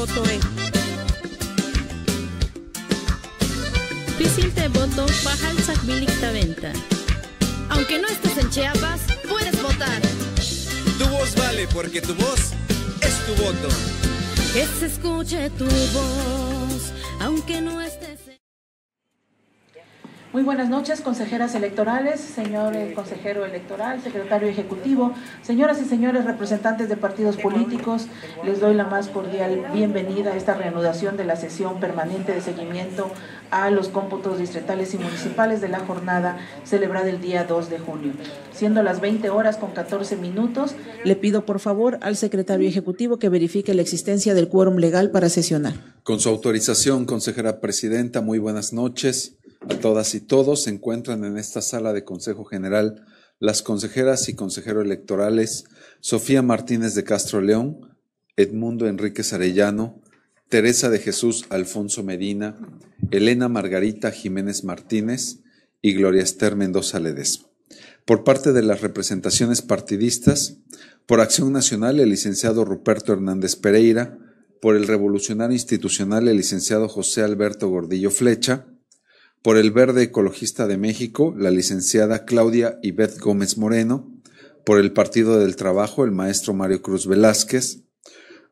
voto baja voto voto al venta. Aunque no estés en Chiapas, puedes votar. Tu voz vale porque tu voz es tu voto. Que se escuche tu voz, aunque no estés. Muy buenas noches, consejeras electorales, señor eh, consejero electoral, secretario ejecutivo, señoras y señores representantes de partidos políticos, les doy la más cordial bienvenida a esta reanudación de la sesión permanente de seguimiento a los cómputos distritales y municipales de la jornada celebrada el día 2 de junio. Siendo las 20 horas con 14 minutos, le pido por favor al secretario ejecutivo que verifique la existencia del quórum legal para sesionar. Con su autorización, consejera presidenta, muy buenas noches. A todas y todos se encuentran en esta sala de Consejo General las consejeras y consejeros electorales Sofía Martínez de Castro León, Edmundo Enríquez Arellano, Teresa de Jesús Alfonso Medina, Elena Margarita Jiménez Martínez y Gloria Esther Mendoza Ledesma. Por parte de las representaciones partidistas, por Acción Nacional el licenciado Ruperto Hernández Pereira, por el Revolucionario Institucional el licenciado José Alberto Gordillo Flecha, por el Verde Ecologista de México, la licenciada Claudia Yvette Gómez Moreno, por el Partido del Trabajo, el maestro Mario Cruz Velázquez,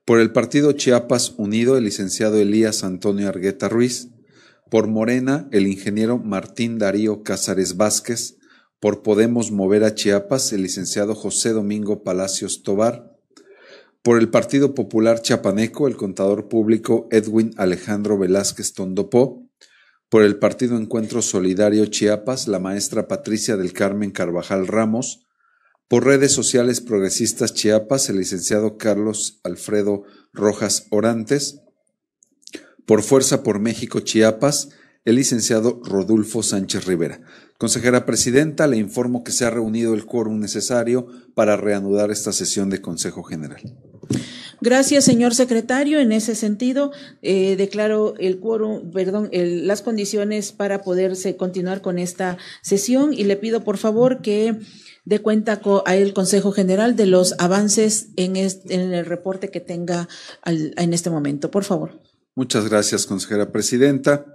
por el Partido Chiapas Unido, el licenciado Elías Antonio Argueta Ruiz, por Morena, el ingeniero Martín Darío Cázares Vázquez, por Podemos Mover a Chiapas, el licenciado José Domingo Palacios Tobar, por el Partido Popular Chiapaneco, el contador público Edwin Alejandro Velázquez Tondopó, por el Partido Encuentro Solidario Chiapas, la maestra Patricia del Carmen Carvajal Ramos. Por redes sociales progresistas Chiapas, el licenciado Carlos Alfredo Rojas Orantes. Por Fuerza por México Chiapas, el licenciado Rodulfo Sánchez Rivera. Consejera Presidenta, le informo que se ha reunido el quórum necesario para reanudar esta sesión de Consejo General. Gracias, señor secretario. En ese sentido, eh, declaro el quórum, perdón, las condiciones para poderse continuar con esta sesión y le pido, por favor, que dé cuenta al Consejo General de los avances en, el reporte que tenga en este momento. Por favor. Muchas gracias, consejera presidenta.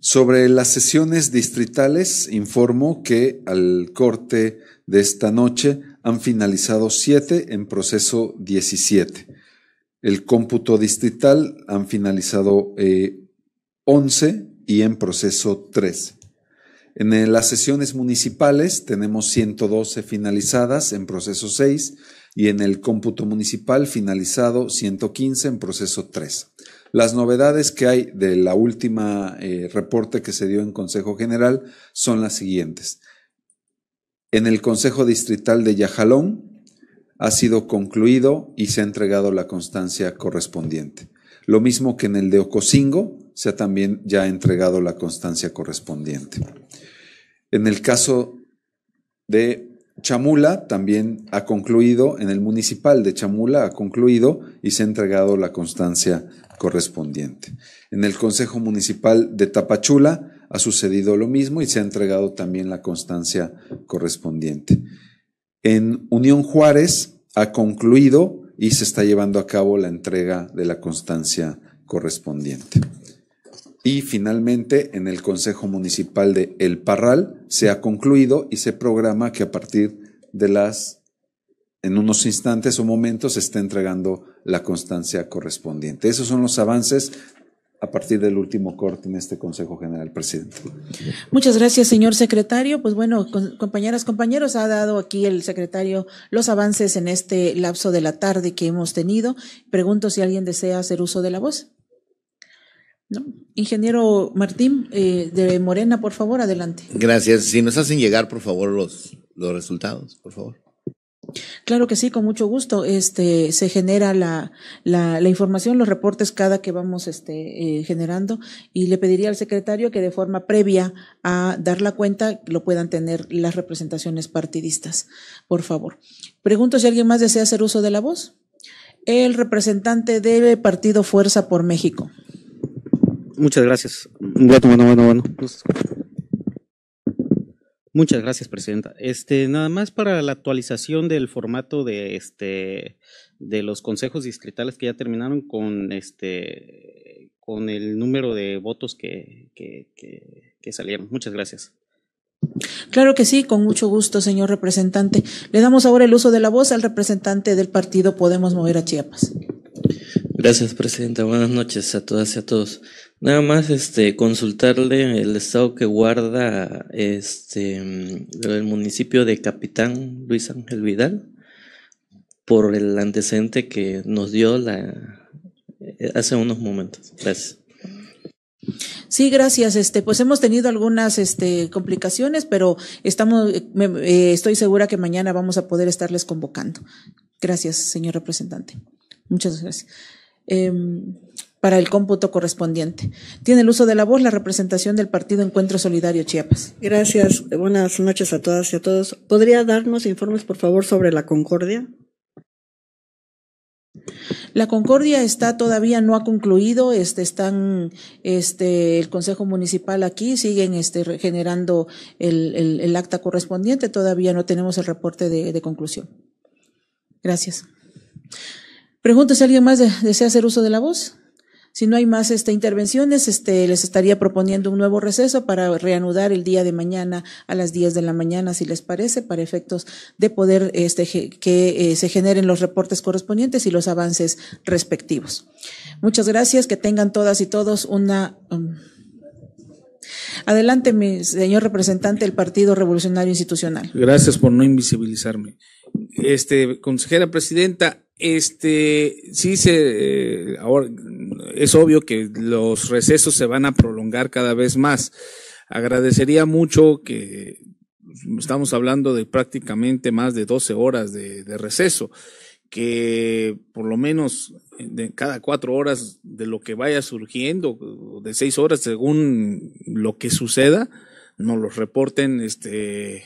Sobre las sesiones distritales, informo que al corte de esta noche han finalizado siete en proceso 17 el cómputo distrital han finalizado 11 eh, y en proceso 3. En eh, las sesiones municipales tenemos 112 finalizadas en proceso 6 y en el cómputo municipal finalizado 115 en proceso 3. Las novedades que hay de la última eh, reporte que se dio en Consejo General son las siguientes. En el Consejo Distrital de Yajalón ha sido concluido y se ha entregado la constancia correspondiente. Lo mismo que en el de Ocosingo, se ha también ya entregado la constancia correspondiente. En el caso de Chamula también ha concluido, en el municipal de Chamula ha concluido y se ha entregado la constancia correspondiente. En el Consejo Municipal de Tapachula ha sucedido lo mismo y se ha entregado también la constancia correspondiente. En Unión Juárez ha concluido y se está llevando a cabo la entrega de la constancia correspondiente. Y finalmente, en el Consejo Municipal de El Parral se ha concluido y se programa que a partir de las, en unos instantes o momentos, se esté entregando la constancia correspondiente. Esos son los avances a partir del último corte en este Consejo General, presidente. Muchas gracias, señor secretario. Pues bueno, compañeras, compañeros, ha dado aquí el secretario los avances en este lapso de la tarde que hemos tenido. Pregunto si alguien desea hacer uso de la voz. ¿No? Ingeniero Martín, eh, de Morena, por favor, adelante. Gracias. Si nos hacen llegar, por favor, los, los resultados, por favor. Claro que sí, con mucho gusto. Este se genera la, información, los reportes cada que vamos este, eh, generando y le pediría al secretario que de forma previa a dar la cuenta lo puedan tener las representaciones partidistas, por favor. Pregunto si alguien más desea hacer uso de la voz. El representante del partido Fuerza por México. Muchas gracias. Bueno, bueno, bueno, bueno. Muchas gracias, Presidenta. Este, nada más para la actualización del formato de, este, de los consejos distritales que ya terminaron con, este, con el número de votos que, que, que salieron. Muchas gracias. Claro que sí, con mucho gusto, señor representante. Le damos ahora el uso de la voz al representante del partido Podemos Mover a Chiapas. Gracias, Presidenta. Buenas noches a todas y a todos. Nada más este consultarle el estado que guarda este el municipio de Capitán Luis Ángel Vidal por el antecedente que nos dio la eh, hace unos momentos. Gracias. Sí, gracias. Este, pues hemos tenido algunas este, complicaciones, pero estamos, eh, eh, estoy segura que mañana vamos a poder estarles convocando. Gracias, señor representante. Muchas gracias. Em, para el cómputo correspondiente. Tiene el uso de la voz la representación del Partido Encuentro Solidario Chiapas. Gracias. Buenas noches a todas y a todos. ¿Podría darnos informes, por favor, sobre la Concordia? La Concordia está todavía no ha concluido, este están este el Consejo Municipal aquí siguen este generando el, acta correspondiente, todavía no tenemos el reporte de, conclusión. Gracias. Pregunto si alguien más desea hacer uso de la voz. Si no hay más este, intervenciones, este, les estaría proponiendo un nuevo receso para reanudar el día de mañana a las 10 de la mañana, si les parece, para efectos de poder este, que eh, se generen los reportes correspondientes y los avances respectivos. Muchas gracias, que tengan todas y todos una... Um, adelante, mi señor representante del Partido Revolucionario Institucional. Gracias por no invisibilizarme. Este, consejera presidenta, este, sí se, eh, ahora es obvio que los recesos se van a prolongar cada vez más. Agradecería mucho que estamos hablando de prácticamente más de 12 horas de, receso, que por lo menos de cada cuatro horas de lo que vaya surgiendo, de seis horas según lo que suceda, nos los reporten este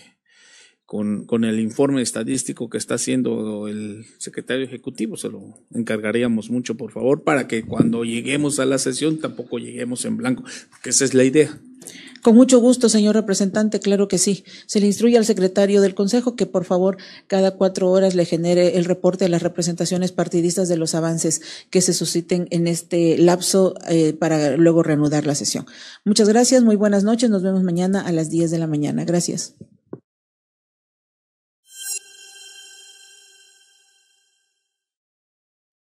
con, el informe estadístico que está haciendo el secretario ejecutivo. Se lo encargaríamos mucho, por favor, para que cuando lleguemos a la sesión tampoco lleguemos en blanco, porque esa es la idea. Con mucho gusto, señor representante, claro que sí. Se le instruye al secretario del Consejo que, por favor, cada cuatro horas le genere el reporte de las representaciones partidistas de los avances que se susciten en este lapso eh, para luego reanudar la sesión. Muchas gracias, muy buenas noches. Nos vemos mañana a las 10 de la mañana. Gracias.